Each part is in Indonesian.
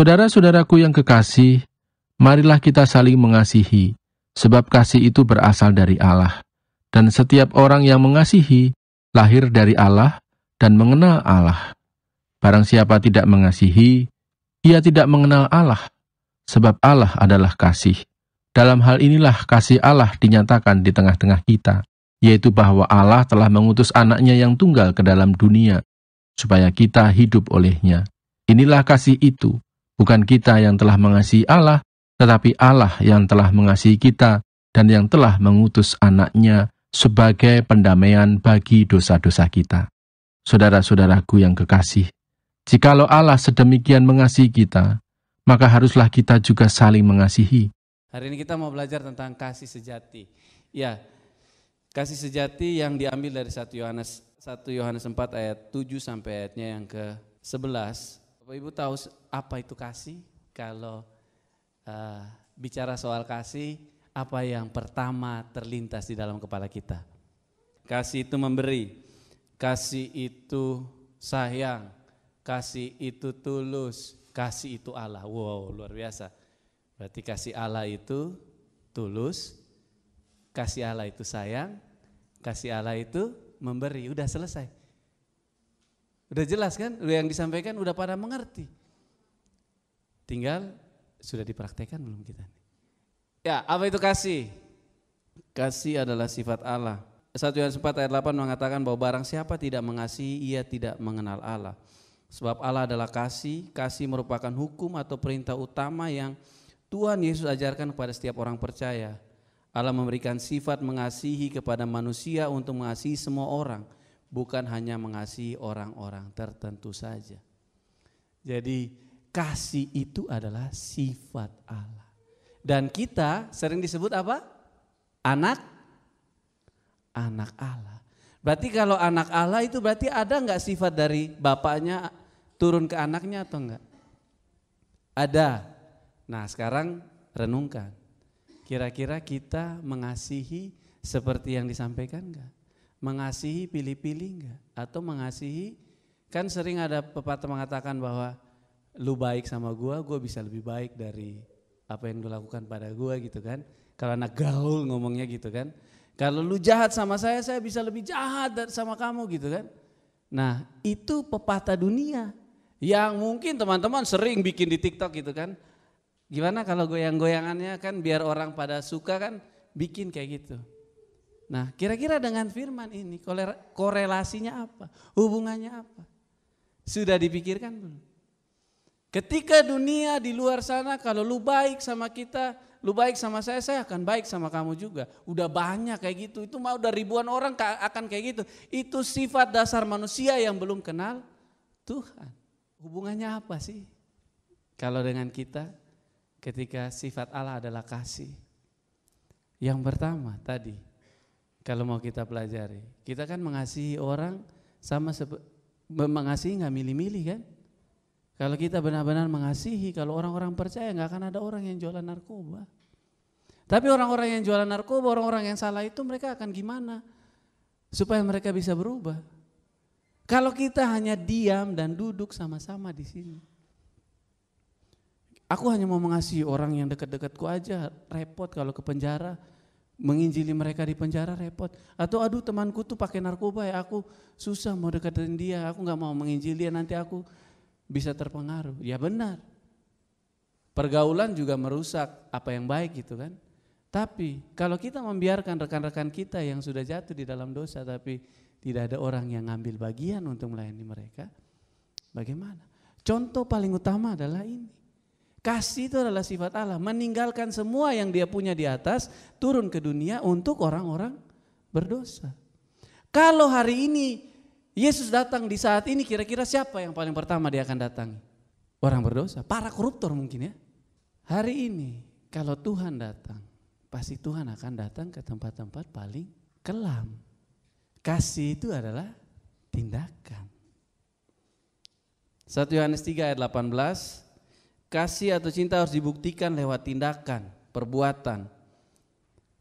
Saudara-saudaraku yang kekasih, marilah kita saling mengasihi, sebab kasih itu berasal dari Allah. Dan setiap orang yang mengasihi, lahir dari Allah dan mengenal Allah. Barang siapa tidak mengasihi, ia tidak mengenal Allah, sebab Allah adalah kasih. Dalam hal inilah kasih Allah dinyatakan di tengah-tengah kita, yaitu bahwa Allah telah mengutus anaknya yang tunggal ke dalam dunia, supaya kita hidup olehnya. Inilah kasih itu, Bukan kita yang telah mengasihi Allah, tetapi Allah yang telah mengasihi kita dan yang telah mengutus anaknya sebagai pendamaian bagi dosa-dosa kita. Saudara-saudaraku yang kekasih, jikalau Allah sedemikian mengasihi kita, maka haruslah kita juga saling mengasihi. Hari ini kita mau belajar tentang kasih sejati. Ya, kasih sejati yang diambil dari 1 Yohanes 1 Yohanes 4 ayat 7 sampai ayatnya yang ke-11 Bapak Ibu tahu apa itu kasih? Kalau uh, bicara soal kasih, apa yang pertama terlintas di dalam kepala kita? Kasih itu memberi, kasih itu sayang, kasih itu tulus, kasih itu Allah. Wow, luar biasa. Berarti kasih Allah itu tulus, kasih Allah itu sayang, kasih Allah itu memberi. Udah selesai. Udah jelas kan? Udah yang disampaikan udah pada mengerti. Tinggal sudah dipraktekkan belum kita? Ya, apa itu kasih? Kasih adalah sifat Allah. 1 Yohanes 4 ayat 8 mengatakan bahwa barang siapa tidak mengasihi, ia tidak mengenal Allah. Sebab Allah adalah kasih, kasih merupakan hukum atau perintah utama yang Tuhan Yesus ajarkan kepada setiap orang percaya. Allah memberikan sifat mengasihi kepada manusia untuk mengasihi semua orang – bukan hanya mengasihi orang-orang tertentu saja. Jadi kasih itu adalah sifat Allah. Dan kita sering disebut apa? Anak anak Allah. Berarti kalau anak Allah itu berarti ada nggak sifat dari bapaknya turun ke anaknya atau enggak? Ada. Nah, sekarang renungkan. Kira-kira kita mengasihi seperti yang disampaikan enggak? Mengasihi pilih-pilih enggak? Atau mengasihi, kan sering ada pepatah mengatakan bahwa lu baik sama gua, gua bisa lebih baik dari apa yang lu lakukan pada gua gitu kan. Kalau anak gaul ngomongnya gitu kan. Kalau lu jahat sama saya, saya bisa lebih jahat sama kamu gitu kan. Nah itu pepatah dunia yang mungkin teman-teman sering bikin di TikTok gitu kan. Gimana kalau goyang-goyangannya kan biar orang pada suka kan bikin kayak gitu. Nah, kira-kira dengan firman ini korelasinya apa? Hubungannya apa? Sudah dipikirkan belum? Ketika dunia di luar sana kalau lu baik sama kita, lu baik sama saya, saya akan baik sama kamu juga. Udah banyak kayak gitu, itu mau udah ribuan orang akan kayak gitu. Itu sifat dasar manusia yang belum kenal Tuhan. Hubungannya apa sih? Kalau dengan kita ketika sifat Allah adalah kasih. Yang pertama tadi, kalau mau kita pelajari. Kita kan mengasihi orang sama mengasihi nggak milih-milih kan? Kalau kita benar-benar mengasihi, kalau orang-orang percaya nggak akan ada orang yang jualan narkoba. Tapi orang-orang yang jualan narkoba, orang-orang yang salah itu mereka akan gimana? Supaya mereka bisa berubah. Kalau kita hanya diam dan duduk sama-sama di sini. Aku hanya mau mengasihi orang yang dekat-dekatku aja, repot kalau ke penjara menginjili mereka di penjara repot. Atau aduh temanku tuh pakai narkoba ya aku susah mau deketin dia, aku nggak mau menginjili ya nanti aku bisa terpengaruh. Ya benar. Pergaulan juga merusak apa yang baik gitu kan. Tapi kalau kita membiarkan rekan-rekan kita yang sudah jatuh di dalam dosa tapi tidak ada orang yang ngambil bagian untuk melayani mereka, bagaimana? Contoh paling utama adalah ini. Kasih itu adalah sifat Allah, meninggalkan semua yang dia punya di atas, turun ke dunia untuk orang-orang berdosa. Kalau hari ini Yesus datang di saat ini, kira-kira siapa yang paling pertama dia akan datangi? Orang berdosa, para koruptor mungkin ya. Hari ini kalau Tuhan datang, pasti Tuhan akan datang ke tempat-tempat paling kelam. Kasih itu adalah tindakan. 1 Yohanes 3 ayat 18, Kasih atau cinta harus dibuktikan lewat tindakan, perbuatan.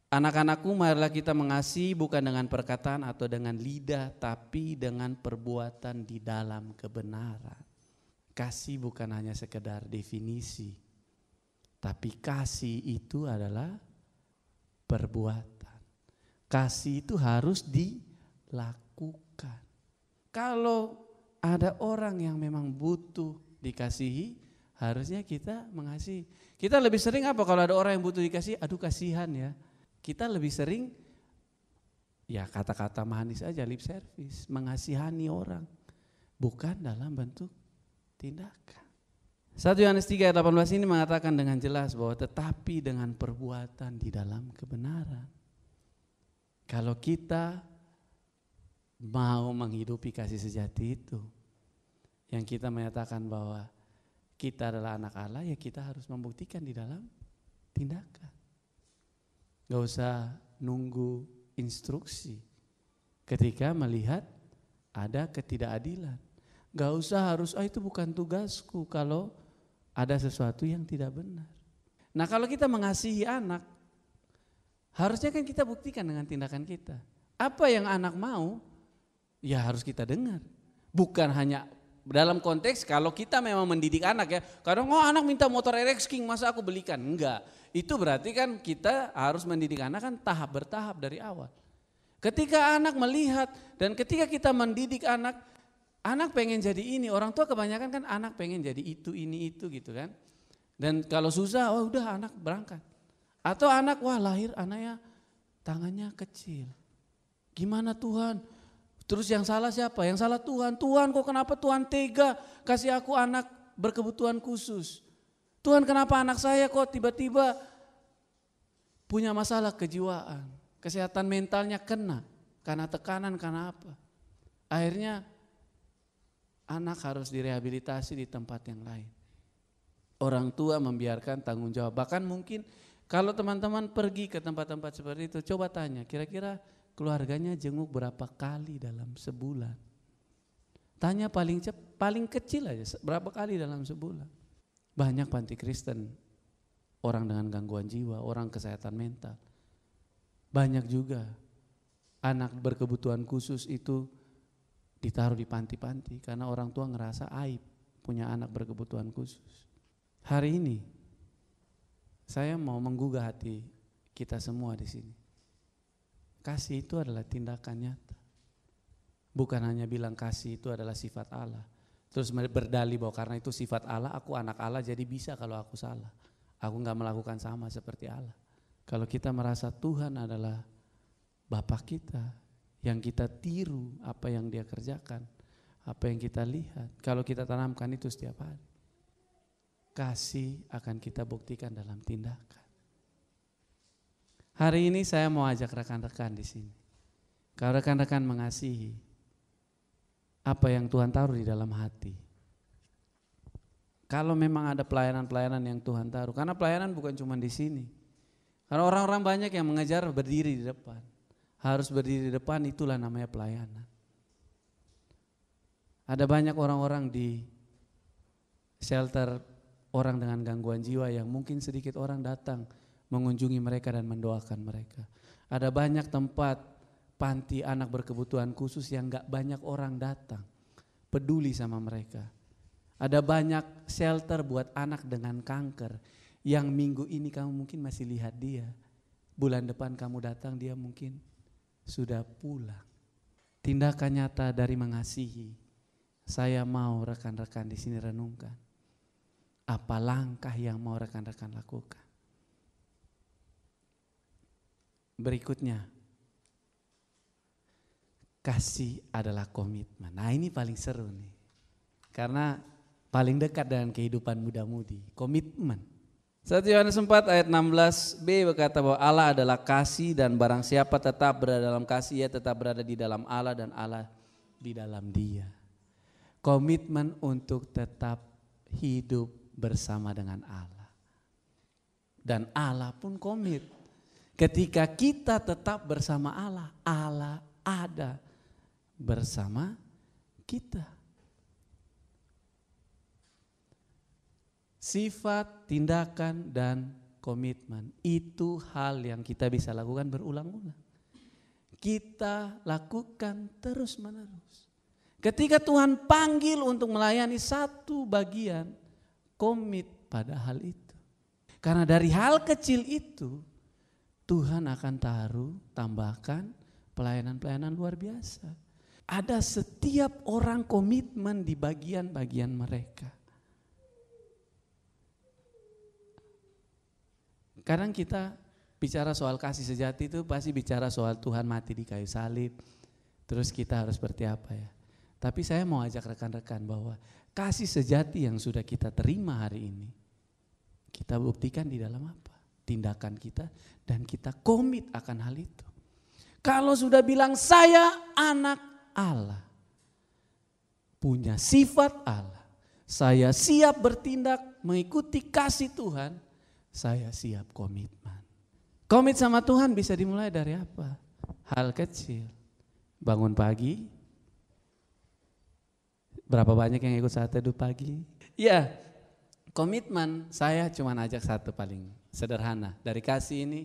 Anak-anakku marilah kita mengasihi bukan dengan perkataan atau dengan lidah tapi dengan perbuatan di dalam kebenaran. Kasih bukan hanya sekedar definisi. Tapi kasih itu adalah perbuatan. Kasih itu harus dilakukan. Kalau ada orang yang memang butuh dikasihi, Harusnya kita mengasihi. Kita lebih sering apa kalau ada orang yang butuh dikasih? Aduh kasihan ya. Kita lebih sering ya kata-kata manis aja lip service, mengasihani orang. Bukan dalam bentuk tindakan. 1 Yohanes 3 ayat 18 ini mengatakan dengan jelas bahwa tetapi dengan perbuatan di dalam kebenaran. Kalau kita mau menghidupi kasih sejati itu, yang kita menyatakan bahwa kita adalah anak Allah ya kita harus membuktikan di dalam tindakan. Gak usah nunggu instruksi ketika melihat ada ketidakadilan. Gak usah harus, oh itu bukan tugasku kalau ada sesuatu yang tidak benar. Nah kalau kita mengasihi anak, harusnya kan kita buktikan dengan tindakan kita. Apa yang anak mau, ya harus kita dengar. Bukan hanya dalam konteks kalau kita memang mendidik anak ya, kadang oh anak minta motor RX King masa aku belikan? Enggak. Itu berarti kan kita harus mendidik anak kan tahap bertahap dari awal. Ketika anak melihat dan ketika kita mendidik anak, anak pengen jadi ini, orang tua kebanyakan kan anak pengen jadi itu, ini, itu gitu kan. Dan kalau susah, oh udah anak berangkat. Atau anak, wah lahir anaknya tangannya kecil. Gimana Tuhan? Terus yang salah siapa? Yang salah Tuhan. Tuhan kok kenapa Tuhan tega kasih aku anak berkebutuhan khusus? Tuhan kenapa anak saya kok tiba-tiba punya masalah kejiwaan? Kesehatan mentalnya kena karena tekanan karena apa? Akhirnya anak harus direhabilitasi di tempat yang lain. Orang tua membiarkan tanggung jawab. Bahkan mungkin kalau teman-teman pergi ke tempat-tempat seperti itu, coba tanya, kira-kira keluarganya jenguk berapa kali dalam sebulan. Tanya paling cep, paling kecil aja berapa kali dalam sebulan. Banyak panti Kristen, orang dengan gangguan jiwa, orang kesehatan mental. Banyak juga anak berkebutuhan khusus itu ditaruh di panti-panti karena orang tua ngerasa aib punya anak berkebutuhan khusus. Hari ini saya mau menggugah hati kita semua di sini kasih itu adalah tindakan nyata. Bukan hanya bilang kasih itu adalah sifat Allah. Terus berdali bahwa karena itu sifat Allah, aku anak Allah jadi bisa kalau aku salah. Aku nggak melakukan sama seperti Allah. Kalau kita merasa Tuhan adalah Bapak kita, yang kita tiru apa yang dia kerjakan, apa yang kita lihat. Kalau kita tanamkan itu setiap hari. Kasih akan kita buktikan dalam tindakan. Hari ini saya mau ajak rekan-rekan di sini. Kalau rekan-rekan mengasihi, apa yang Tuhan taruh di dalam hati? Kalau memang ada pelayanan-pelayanan yang Tuhan taruh, karena pelayanan bukan cuma di sini. Karena orang-orang banyak yang mengejar berdiri di depan. Harus berdiri di depan itulah namanya pelayanan. Ada banyak orang-orang di shelter orang dengan gangguan jiwa yang mungkin sedikit orang datang mengunjungi mereka dan mendoakan mereka. Ada banyak tempat panti anak berkebutuhan khusus yang gak banyak orang datang, peduli sama mereka. Ada banyak shelter buat anak dengan kanker yang minggu ini kamu mungkin masih lihat dia. Bulan depan kamu datang dia mungkin sudah pulang. Tindakan nyata dari mengasihi. Saya mau rekan-rekan di sini renungkan. Apa langkah yang mau rekan-rekan lakukan? berikutnya. Kasih adalah komitmen. Nah ini paling seru nih. Karena paling dekat dengan kehidupan muda-mudi. Komitmen. 1 Yohanes 4 ayat 16b berkata bahwa Allah adalah kasih dan barang siapa tetap berada dalam kasih ia tetap berada di dalam Allah dan Allah di dalam dia. Komitmen untuk tetap hidup bersama dengan Allah. Dan Allah pun komit Ketika kita tetap bersama Allah, Allah ada bersama kita. Sifat, tindakan, dan komitmen itu hal yang kita bisa lakukan berulang-ulang. Kita lakukan terus-menerus. Ketika Tuhan panggil untuk melayani satu bagian, komit pada hal itu. Karena dari hal kecil itu, Tuhan akan taruh tambahkan pelayanan-pelayanan luar biasa. Ada setiap orang komitmen di bagian-bagian mereka. Kadang kita bicara soal kasih sejati itu pasti bicara soal Tuhan mati di kayu salib. Terus kita harus seperti apa ya? Tapi saya mau ajak rekan-rekan bahwa kasih sejati yang sudah kita terima hari ini, kita buktikan di dalam apa? tindakan kita dan kita komit akan hal itu. Kalau sudah bilang saya anak Allah, punya sifat Allah, saya siap bertindak mengikuti kasih Tuhan, saya siap komitmen. Komit sama Tuhan bisa dimulai dari apa? Hal kecil. Bangun pagi, berapa banyak yang ikut saat teduh pagi? Ya, komitmen saya cuma ajak satu paling sederhana. Dari kasih ini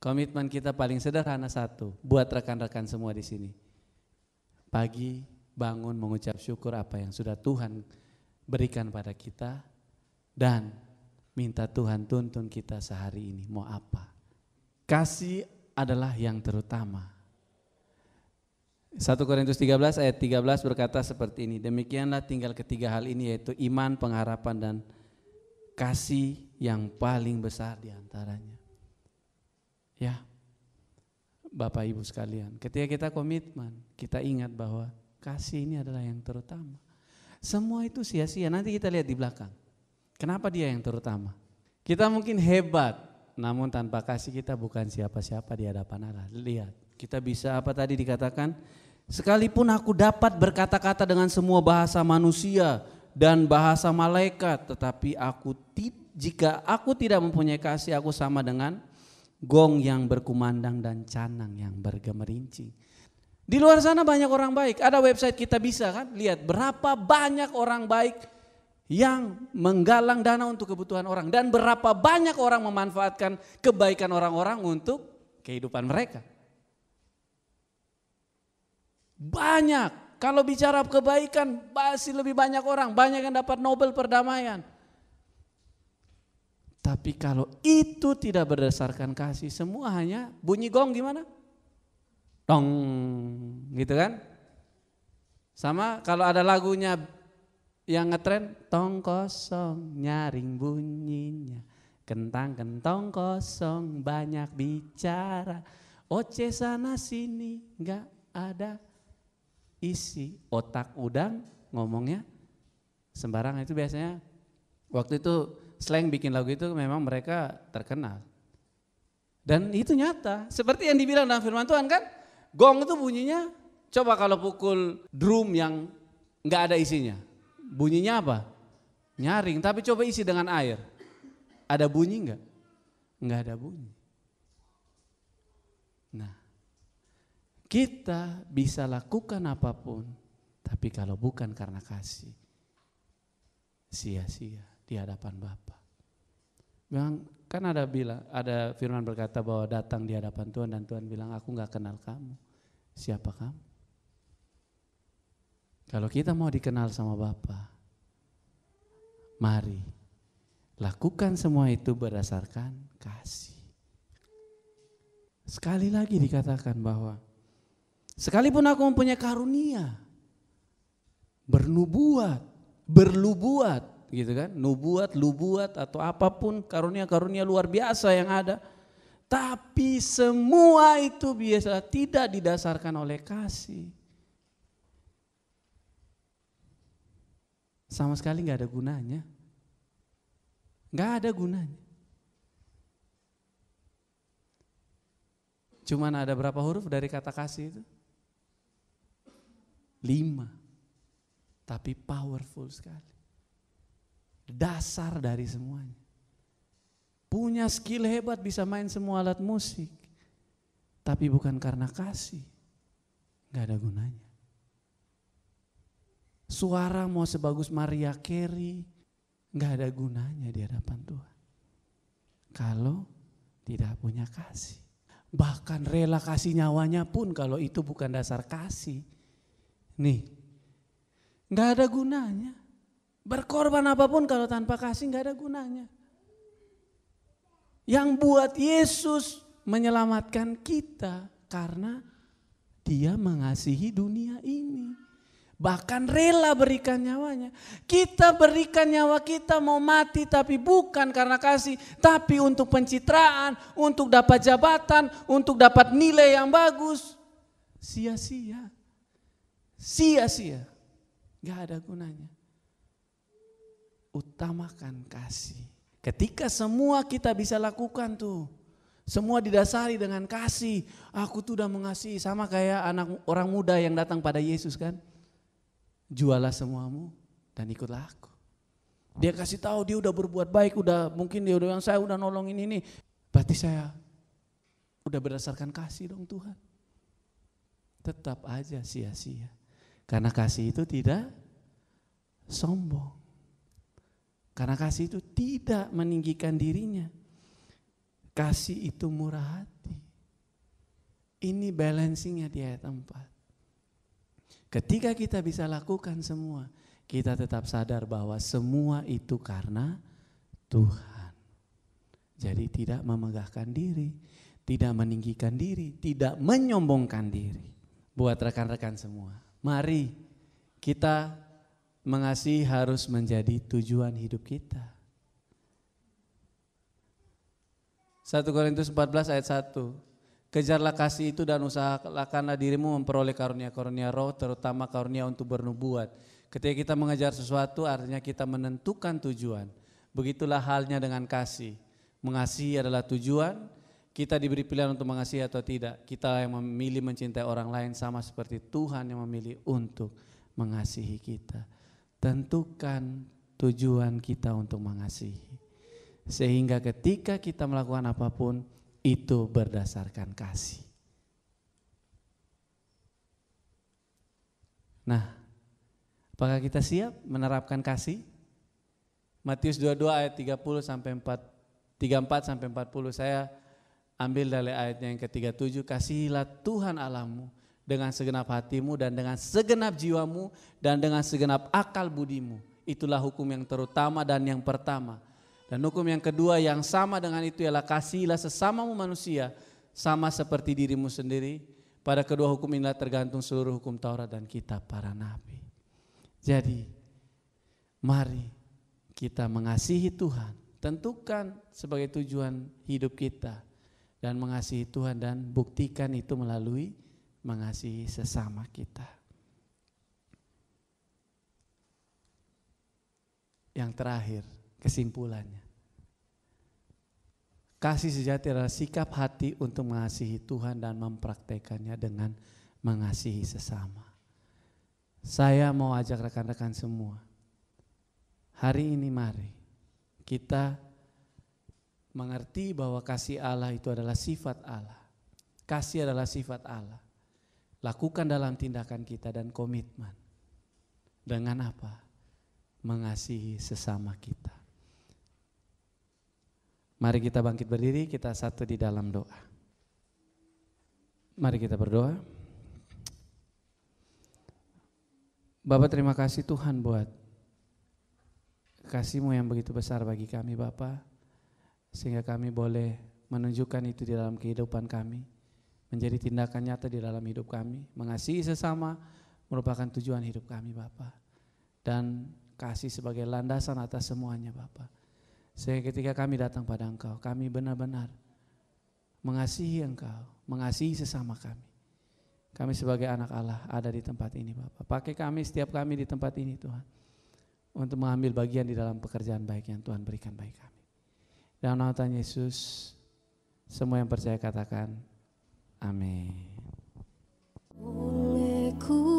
komitmen kita paling sederhana satu, buat rekan-rekan semua di sini. Pagi bangun mengucap syukur apa yang sudah Tuhan berikan pada kita dan minta Tuhan tuntun kita sehari ini mau apa. Kasih adalah yang terutama. 1 Korintus 13 ayat 13 berkata seperti ini, demikianlah tinggal ketiga hal ini yaitu iman, pengharapan, dan kasih yang paling besar di antaranya. Ya, Bapak Ibu sekalian, ketika kita komitmen, kita ingat bahwa kasih ini adalah yang terutama. Semua itu sia-sia, nanti kita lihat di belakang. Kenapa dia yang terutama? Kita mungkin hebat, namun tanpa kasih kita bukan siapa-siapa di hadapan Allah. Lihat, kita bisa apa tadi dikatakan? Sekalipun aku dapat berkata-kata dengan semua bahasa manusia, dan bahasa malaikat, tetapi aku jika aku tidak mempunyai kasih, aku sama dengan gong yang berkumandang dan canang yang bergemerincing. Di luar sana banyak orang baik. Ada website kita bisa kan? Lihat berapa banyak orang baik yang menggalang dana untuk kebutuhan orang dan berapa banyak orang memanfaatkan kebaikan orang-orang untuk kehidupan mereka. Banyak. Kalau bicara kebaikan, pasti lebih banyak orang, banyak yang dapat Nobel perdamaian. Tapi kalau itu tidak berdasarkan kasih, semua hanya bunyi gong gimana? Tong, gitu kan? Sama kalau ada lagunya yang ngetren, tong kosong nyaring bunyinya. Kentang kentong kosong banyak bicara. Oce sana sini nggak ada isi otak udang ngomongnya sembarangan itu biasanya waktu itu slang bikin lagu itu memang mereka terkenal dan itu nyata seperti yang dibilang dalam firman Tuhan kan gong itu bunyinya coba kalau pukul drum yang nggak ada isinya bunyinya apa nyaring tapi coba isi dengan air ada bunyi nggak nggak ada bunyi nah kita bisa lakukan apapun, tapi kalau bukan karena kasih, sia-sia di hadapan Bapa. Memang kan ada bilang, ada firman berkata bahwa datang di hadapan Tuhan dan Tuhan bilang, aku nggak kenal kamu. Siapa kamu? Kalau kita mau dikenal sama Bapa, mari lakukan semua itu berdasarkan kasih. Sekali lagi dikatakan bahwa Sekalipun aku mempunyai karunia, bernubuat, berlubuat, gitu kan? Nubuat, lubuat atau apapun karunia-karunia luar biasa yang ada. Tapi semua itu biasa tidak didasarkan oleh kasih. Sama sekali nggak ada gunanya. Nggak ada gunanya. Cuman ada berapa huruf dari kata kasih itu? lima, tapi powerful sekali. Dasar dari semuanya. Punya skill hebat bisa main semua alat musik. Tapi bukan karena kasih. Gak ada gunanya. Suara mau sebagus Maria Carey. Gak ada gunanya di hadapan Tuhan. Kalau tidak punya kasih. Bahkan rela kasih nyawanya pun kalau itu bukan dasar kasih Nih, nggak ada gunanya. Berkorban apapun kalau tanpa kasih nggak ada gunanya. Yang buat Yesus menyelamatkan kita karena dia mengasihi dunia ini. Bahkan rela berikan nyawanya. Kita berikan nyawa kita mau mati tapi bukan karena kasih. Tapi untuk pencitraan, untuk dapat jabatan, untuk dapat nilai yang bagus. Sia-sia sia-sia. Gak ada gunanya. Utamakan kasih. Ketika semua kita bisa lakukan tuh. Semua didasari dengan kasih. Aku tuh udah mengasihi sama kayak anak orang muda yang datang pada Yesus kan. Jualah semuamu dan ikutlah aku. Dia kasih tahu dia udah berbuat baik, udah mungkin dia udah yang saya udah nolongin ini. Berarti saya udah berdasarkan kasih dong Tuhan. Tetap aja sia-sia. Karena kasih itu tidak sombong. Karena kasih itu tidak meninggikan dirinya. Kasih itu murah hati. Ini balancingnya di ayat 4. Ketika kita bisa lakukan semua, kita tetap sadar bahwa semua itu karena Tuhan. Jadi tidak memegahkan diri, tidak meninggikan diri, tidak menyombongkan diri. Buat rekan-rekan semua. Mari kita mengasihi harus menjadi tujuan hidup kita. 1 Korintus 14 ayat 1. Kejarlah kasih itu dan usahakanlah dirimu memperoleh karunia-karunia roh, terutama karunia untuk bernubuat. Ketika kita mengejar sesuatu artinya kita menentukan tujuan. Begitulah halnya dengan kasih. Mengasihi adalah tujuan, kita diberi pilihan untuk mengasihi atau tidak. Kita yang memilih mencintai orang lain sama seperti Tuhan yang memilih untuk mengasihi kita. Tentukan tujuan kita untuk mengasihi. Sehingga ketika kita melakukan apapun itu berdasarkan kasih. Nah, apakah kita siap menerapkan kasih? Matius 22 ayat 30 sampai 4 34 sampai 40 saya Ambil dari ayatnya yang ketiga tujuh kasihilah Tuhan alamu dengan segenap hatimu dan dengan segenap jiwamu dan dengan segenap akal budimu. Itulah hukum yang terutama dan yang pertama. Dan hukum yang kedua yang sama dengan itu ialah kasihilah sesamamu manusia sama seperti dirimu sendiri. Pada kedua hukum inilah tergantung seluruh hukum Taurat dan kitab para nabi. Jadi mari kita mengasihi Tuhan. Tentukan sebagai tujuan hidup kita dan mengasihi Tuhan dan buktikan itu melalui mengasihi sesama kita. Yang terakhir, kesimpulannya. Kasih sejati adalah sikap hati untuk mengasihi Tuhan dan mempraktekannya dengan mengasihi sesama. Saya mau ajak rekan-rekan semua. Hari ini mari kita mengerti bahwa kasih Allah itu adalah sifat Allah. Kasih adalah sifat Allah. Lakukan dalam tindakan kita dan komitmen. Dengan apa? Mengasihi sesama kita. Mari kita bangkit berdiri, kita satu di dalam doa. Mari kita berdoa. Bapak terima kasih Tuhan buat kasihmu yang begitu besar bagi kami Bapak sehingga kami boleh menunjukkan itu di dalam kehidupan kami, menjadi tindakan nyata di dalam hidup kami. Mengasihi sesama merupakan tujuan hidup kami bapa Dan kasih sebagai landasan atas semuanya bapa Sehingga ketika kami datang pada Engkau, kami benar-benar mengasihi Engkau, mengasihi sesama kami. Kami sebagai anak Allah ada di tempat ini Bapak. Pakai kami setiap kami di tempat ini Tuhan. Untuk mengambil bagian di dalam pekerjaan baik yang Tuhan berikan baik kami. Dalam nama Tuhan Yesus, semua yang percaya katakan, amin. Oleh